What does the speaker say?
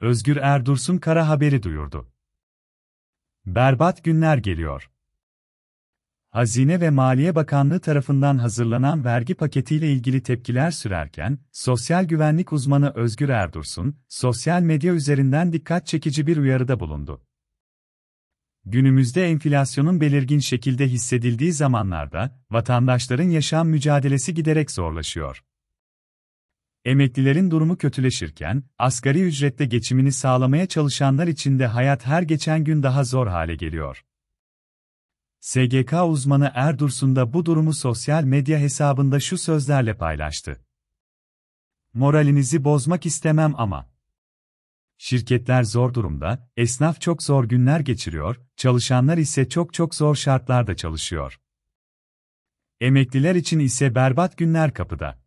Özgür Erdursun kara haberi duyurdu. Berbat günler geliyor. Hazine ve Maliye Bakanlığı tarafından hazırlanan vergi paketiyle ilgili tepkiler sürerken, sosyal güvenlik uzmanı Özgür Erdursun, sosyal medya üzerinden dikkat çekici bir uyarıda bulundu. Günümüzde enflasyonun belirgin şekilde hissedildiği zamanlarda, vatandaşların yaşam mücadelesi giderek zorlaşıyor. Emeklilerin durumu kötüleşirken, asgari ücrette geçimini sağlamaya çalışanlar için de hayat her geçen gün daha zor hale geliyor. SGK uzmanı Erdursun da bu durumu sosyal medya hesabında şu sözlerle paylaştı. Moralinizi bozmak istemem ama. Şirketler zor durumda, esnaf çok zor günler geçiriyor, çalışanlar ise çok çok zor şartlarda çalışıyor. Emekliler için ise berbat günler kapıda.